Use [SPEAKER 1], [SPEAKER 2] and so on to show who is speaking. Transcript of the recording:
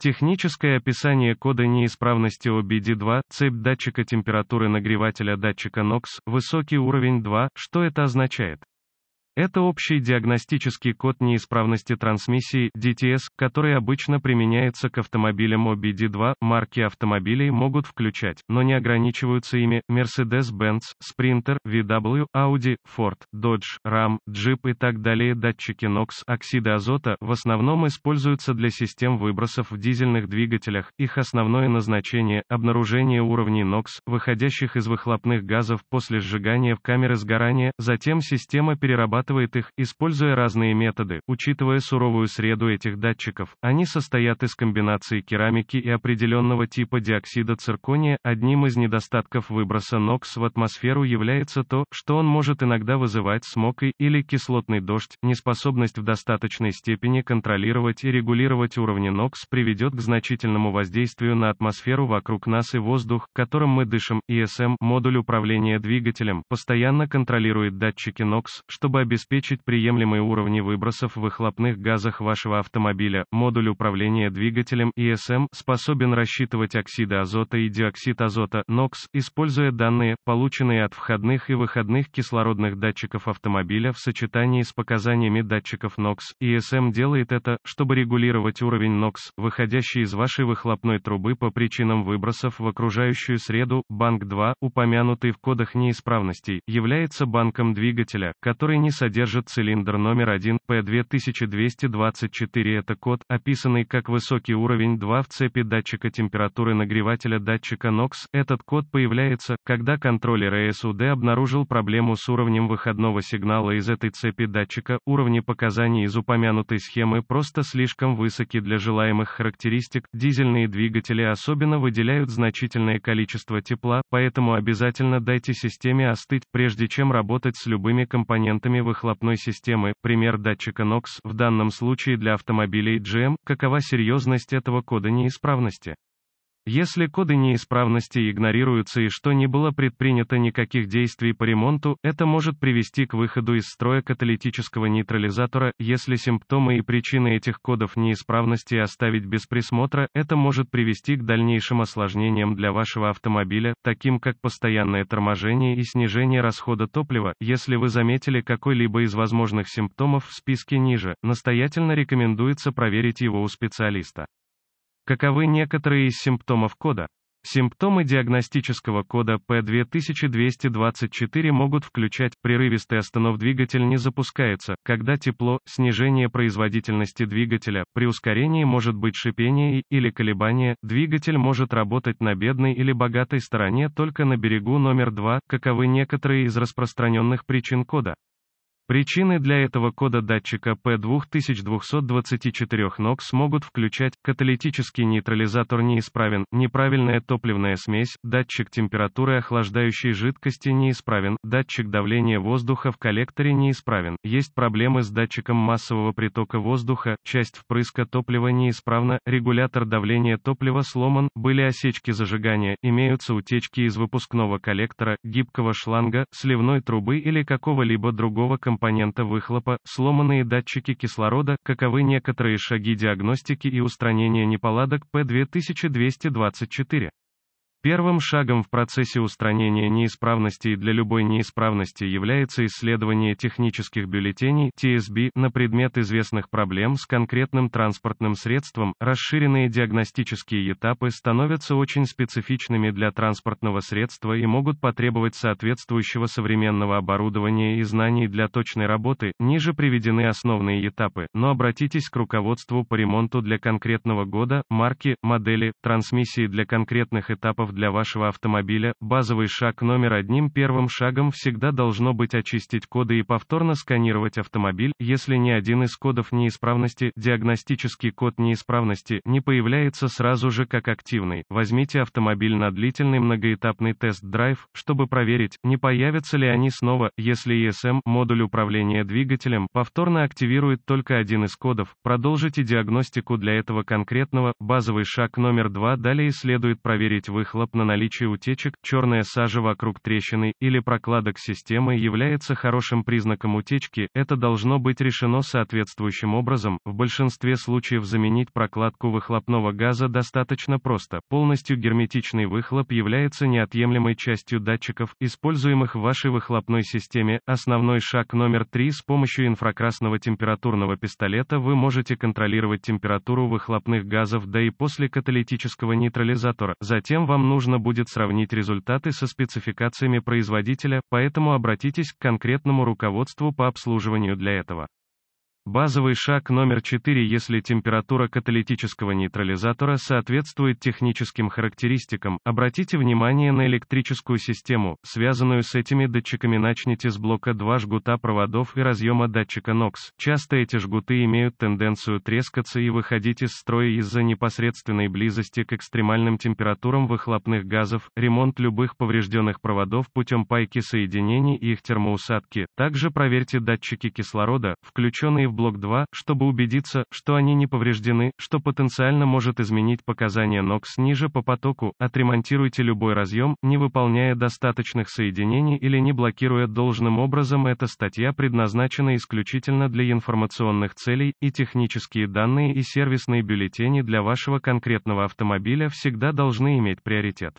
[SPEAKER 1] Техническое описание кода неисправности OBD2, цепь датчика температуры нагревателя датчика NOx, высокий уровень 2, что это означает? Это общий диагностический код неисправности трансмиссии DTS, который обычно применяется к автомобилям OBD2. Марки автомобилей могут включать, но не ограничиваются ими Mercedes-Benz, Sprinter, VW, Audi, Ford, Dodge, RAM, Jeep и так далее. Датчики NOx, оксиды азота в основном используются для систем выбросов в дизельных двигателях. Их основное назначение – обнаружение уровней NOx, выходящих из выхлопных газов после сжигания в камеры сгорания, затем система перерабатывает обрабатывает их, используя разные методы, учитывая суровую среду этих датчиков. Они состоят из комбинации керамики и определенного типа диоксида циркония. Одним из недостатков выброса НОКС в атмосферу является то, что он может иногда вызывать смог и или кислотный дождь. Неспособность в достаточной степени контролировать и регулировать уровни НОКС приведет к значительному воздействию на атмосферу вокруг нас и воздух, которым мы дышим. ИСМ, модуль управления двигателем, постоянно контролирует датчики НОКС, чтобы обеспечить обеспечить приемлемые уровни выбросов выхлопных газах вашего автомобиля. Модуль управления двигателем ESM способен рассчитывать оксиды азота и диоксид азота NOx, используя данные, полученные от входных и выходных кислородных датчиков автомобиля в сочетании с показаниями датчиков NOx. ESM делает это, чтобы регулировать уровень NOx, выходящий из вашей выхлопной трубы по причинам выбросов в окружающую среду. Банк 2, упомянутый в кодах неисправностей, является банком двигателя, который не содержит содержит цилиндр номер 1 P2224 это код, описанный как высокий уровень 2 в цепи датчика температуры нагревателя датчика NOx. Этот код появляется, когда контроллер ASUd э обнаружил проблему с уровнем выходного сигнала из этой цепи датчика, уровни показаний из упомянутой схемы просто слишком высоки для желаемых характеристик, дизельные двигатели особенно выделяют значительное количество тепла, поэтому обязательно дайте системе остыть, прежде чем работать с любыми компонентами выхлопной системы, пример датчика NOx, в данном случае для автомобилей GM, какова серьезность этого кода неисправности. Если коды неисправности игнорируются и что не было предпринято никаких действий по ремонту, это может привести к выходу из строя каталитического нейтрализатора. Если симптомы и причины этих кодов неисправности оставить без присмотра, это может привести к дальнейшим осложнениям для вашего автомобиля, таким как постоянное торможение и снижение расхода топлива. Если вы заметили какой-либо из возможных симптомов в списке ниже, настоятельно рекомендуется проверить его у специалиста. Каковы некоторые из симптомов кода? Симптомы диагностического кода P2224 могут включать прерывистый останов двигатель не запускается, когда тепло, снижение производительности двигателя, при ускорении может быть шипение и, или колебание, двигатель может работать на бедной или богатой стороне только на берегу номер два. каковы некоторые из распространенных причин кода. Причины для этого кода датчика P2224 NOx могут включать каталитический нейтрализатор неисправен, неправильная топливная смесь, датчик температуры охлаждающей жидкости неисправен, датчик давления воздуха в коллекторе неисправен, есть проблемы с датчиком массового притока воздуха, часть впрыска топлива неисправна, регулятор давления топлива сломан, были осечки зажигания, имеются утечки из выпускного коллектора, гибкого шланга, сливной трубы или какого-либо другого компонента компонента выхлопа, сломанные датчики кислорода, каковы некоторые шаги диагностики и устранения неполадок P2224. Первым шагом в процессе устранения неисправностей для любой неисправности является исследование технических бюллетеней TSB на предмет известных проблем с конкретным транспортным средством. Расширенные диагностические этапы становятся очень специфичными для транспортного средства и могут потребовать соответствующего современного оборудования и знаний для точной работы. Ниже приведены основные этапы, но обратитесь к руководству по ремонту для конкретного года, марки, модели, трансмиссии для конкретных этапов клапанов для вашего автомобиля, базовый шаг номер одним первым шагом всегда должно быть очистить коды и повторно сканировать автомобиль, если ни один из кодов неисправности, диагностический код неисправности, не появляется сразу же как активный. Возьмите автомобиль на длительный многоэтапный тест-драйв, чтобы проверить, не появятся ли они снова, если ESM, модуль управления двигателем, повторно активирует только один из кодов, продолжите диагностику для этого конкретного, базовый шаг номер два далее следует проверить выхлоп выхлоп на наличие утечек, черная сажа вокруг трещины или прокладок системы является хорошим признаком утечки, это должно быть решено соответствующим образом, в большинстве случаев заменить прокладку выхлопного газа достаточно просто, полностью герметичный выхлоп является неотъемлемой частью датчиков, используемых в вашей выхлопной системе, основной шаг номер три с помощью инфракрасного температурного пистолета вы можете контролировать температуру выхлопных газов до и после каталитического нейтрализатора, затем вам нужно будет сравнить результаты со спецификациями производителя, поэтому обратитесь к конкретному руководству по обслуживанию для этого. Базовый шаг номер 4 Если температура каталитического нейтрализатора соответствует техническим характеристикам, обратите внимание на электрическую систему, связанную с этими датчиками начните с блока 2 жгута проводов и разъема датчика NOx. Часто эти жгуты имеют тенденцию трескаться и выходить из строя из-за непосредственной близости к экстремальным температурам выхлопных газов, ремонт любых поврежденных проводов путем пайки соединений и их термоусадки. Также проверьте датчики кислорода, включенные в блок 2, чтобы убедиться, что они не повреждены, что потенциально может изменить показания NOx ниже по потоку, отремонтируйте любой разъем, не выполняя достаточных соединений или не блокируя должным образом. Эта статья предназначена исключительно для информационных целей, и технические данные и сервисные бюллетени для вашего конкретного автомобиля всегда должны иметь приоритет.